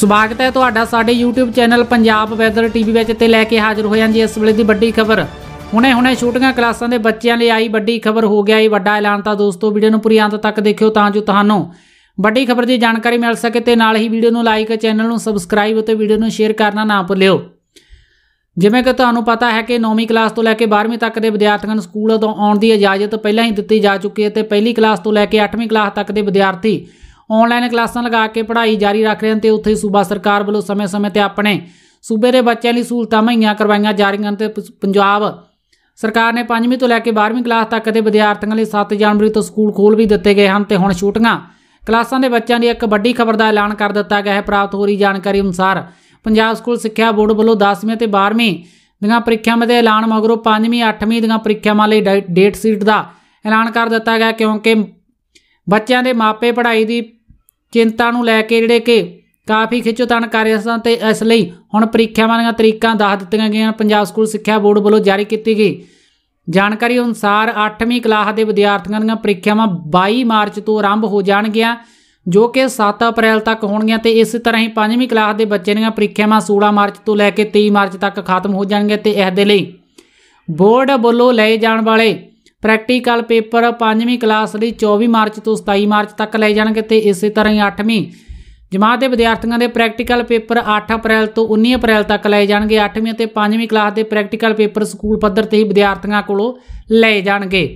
ਸਵਾਗਤ ਹੈ ਤੁਹਾਡਾ ਸਾਡੇ YouTube channel Punjab weather TV ਵਿੱਚ ਤੇ ਲੈ ਕੇ ਹਾਜ਼ਰ ਹੋਏ ਹਾਂ ਜੀ ਇਸ ਵੇਲੇ ਦੀ ਵੱਡੀ ਖਬਰ ਹੁਣੇ-ਹੁਣੇ ਛੋਟੀਆਂ ਕਲਾਸਾਂ ਦੇ ਬੱਚਿਆਂ ਲਈ ਆਈ ਵੱਡੀ ਖਬਰ ਹੋ ਗਿਆ ਇਹ ਵੱਡਾ ਐਲਾਨ ਤਾਂ ਦੋਸਤੋ ਵੀਡੀਓ ਨੂੰ ਪੂਰੀ ਅੰਤ ਤੱਕ ਦੇਖਿਓ ਤਾਂ ਜੋ ਤੁਹਾਨੂੰ ਵੱਡੀ ਖਬਰ ਦੀ ਜਾਣਕਾਰੀ ਮਿਲ ਸਕੇ ਤੇ ਨਾਲ ਹੀ ਵੀਡੀਓ ਨੂੰ ਲਾਈਕ ਚੈਨਲ ਨੂੰ ਸਬਸਕ੍ਰਾਈਬ ਅਤੇ ਵੀਡੀਓ ਨੂੰ ਸ਼ੇਅਰ ਕਰਨਾ ਨਾ ਭੁੱਲਿਓ ਜਿਵੇਂ ਕਿ ਤੁਹਾਨੂੰ ਪਤਾ ਹੈ ਕਿ 9ਵੀਂ ਕਲਾਸ ਤੋਂ ਲੈ ਕੇ 12ਵੀਂ ਤੱਕ ਦੇ ਵਿਦਿਆਰਥੀਆਂ ਨੂੰ ਸਕੂਲ ਤੋਂ ਆਉਣ ਦੀ ਇਜਾਜ਼ਤ ਪਹਿਲਾਂ ਹੀ ਦਿੱਤੀ ਜਾ ਚੁੱਕੀ ਹੈ ਤੇ ਪਹਿਲੀ ਕਲਾਸ ਤੋਂ ਲੈ ਕੇ 8ਵੀਂ ਕਲਾਸ ਤੱਕ ਦੇ ਵਿਦਿਆਰਥੀ ਆਨਲਾਈਨ ਕਲਾਸਾਂ ਲਗਾ ਕੇ ਪੜ੍ਹਾਈ ਜਾਰੀ ਰੱਖ ਰਹੇ ਹਨ ਤੇ ਉੱਥੇ ਸੂਬਾ ਸਰਕਾਰ ਵੱਲੋਂ ਸਮੇਂ-ਸਮੇਂ ਤੇ ਆਪਣੇ ਸੂਬੇ ਦੇ ਬੱਚਿਆਂ ਲਈ ਸਹੂਲਤਾਂ ਮਹੀਆਂ ਕਰਵਾਈਆਂ ਜਾ ਰਹੀਆਂ ਹਨ ਤੇ ਪੰਜਾਬ ਸਰਕਾਰ ਨੇ 5ਵੀਂ ਤੋਂ ਲੈ ਕੇ 12ਵੀਂ ਕਲਾਸ ਤੱਕ ਦੇ ਵਿਦਿਆਰਥੀਆਂ ਲਈ 7 ਜਨਵਰੀ ਤੋਂ ਸਕੂਲ ਖੋਲ ਵੀ ਦਿੱਤੇ ਗਏ ਹਨ ਤੇ ਹੁਣ ਛੁੱਟੀਆਂ ਕਲਾਸਾਂ ਦੇ ਬੱਚਿਆਂ ਦੀ ਇੱਕ ਵੱਡੀ ਖਬਰ ਦਾ ਐਲਾਨ ਕਰ ਦਿੱਤਾ ਗਿਆ ਹੈ ਪ੍ਰਾਪਤ ਹੋ ਰਹੀ ਜਾਣਕਾਰੀ ਅਨੁਸਾਰ ਪੰਜਾਬ ਸਕੂਲ ਸਿੱਖਿਆ ਬੋਰਡ ਵੱਲੋਂ 10ਵੀਂ ਤੇ 12ਵੀਂ ਦੀਆਂ ਪ੍ਰੀਖਿਆਵਾਂ ਦੇ ਐਲਾਨ ਮਗਰੋਂ 5ਵੀਂ 8ਵੀਂ ਦੀਆਂ ਪ੍ਰੀਖਿਆਵਾਂ ਲਈ ਡੇਟ ਸ਼ੀਟ ਦਾ ਐਲਾਨ ਕਰ ਦਿੱਤਾ ਗਿਆ ਕਿਉਂਕਿ ਬੱਚਿਆਂ ਦੇ ਮਾਪੇ ਪੜ੍ਹਾਈ ਦੀ ਚਿੰਤਾ ਨੂੰ ਲੈ ਕੇ ਜਿਹੜੇ ਕਿ ਕਾਫੀ ਖਿੱਚੋਤਾਣ ਕਰ ਰਹੇ ਸਨ ਤੇ ਇਸ ਲਈ ਹੁਣ ਪ੍ਰੀਖਿਆਵਾਂ ਦੀਆਂ ਤਰੀਕਾਂ ਦੱਸ ਦਿੱਤੀਆਂ ਗਈਆਂ ਪੰਜਾਬ ਸਕੂਲ ਸਿੱਖਿਆ ਬੋਰਡ ਵੱਲੋਂ ਜਾਰੀ ਕੀਤੀ ਗਈ ਜਾਣਕਾਰੀ ਅਨੁਸਾਰ 8ਵੀਂ ਕਲਾਸ ਦੇ ਵਿਦਿਆਰਥੀਆਂ ਦੀਆਂ ਪ੍ਰੀਖਿਆਵਾਂ 22 ਮਾਰਚ ਤੋਂ ਆਰੰਭ ਹੋ ਜਾਣਗੀਆਂ ਜੋ ਕਿ 7 ਅਪ੍ਰੈਲ ਤੱਕ ਹੋਣਗੀਆਂ ਤੇ ਇਸੇ ਤਰ੍ਹਾਂ ਹੀ 5ਵੀਂ ਕਲਾਸ ਦੇ ਬੱਚੇ ਦੀਆਂ ਪ੍ਰੀਖਿਆਵਾਂ 16 ਮਾਰਚ ਤੋਂ ਲੈ ਕੇ 23 ਮਾਰਚ ਤੱਕ ਖਤਮ ਹੋ ਜਾਣਗੀਆਂ ਤੇ ਇਸ ਦੇ ਲਈ ਬੋਰਡ ਵੱਲੋਂ ਲਏ ਜਾਣ ਵਾਲੇ ਪ੍ਰੈਕਟੀਕਲ ਪੇਪਰ 5ਵੀਂ ਕਲਾਸ ਲਈ 24 ਮਾਰਚ ਤੋਂ 27 ਮਾਰਚ ਤੱਕ ਲਏ ਜਾਣਗੇ ਤੇ ਇਸੇ ਤਰ੍ਹਾਂ ਹੀ 8ਵੀਂ ਜਮਾਤ ਦੇ ਵਿਦਿਆਰਥੀਆਂ ਦੇ ਪ੍ਰੈਕਟੀਕਲ ਪੇਪਰ 8 ਅਪ੍ਰੈਲ ਤੋਂ 19 ਅਪ੍ਰੈਲ ਤੱਕ ਲਏ ਜਾਣਗੇ 8ਵੀਂ ਅਤੇ 5ਵੀਂ ਕਲਾਸ ਦੇ ਪ੍ਰੈਕਟੀਕਲ ਪੇਪਰ ਸਕੂਲ ਪੱਧਰ ਤੇ ਹੀ ਵਿਦਿਆਰਥੀਆਂ ਕੋਲੋਂ ਲਏ ਜਾਣਗੇ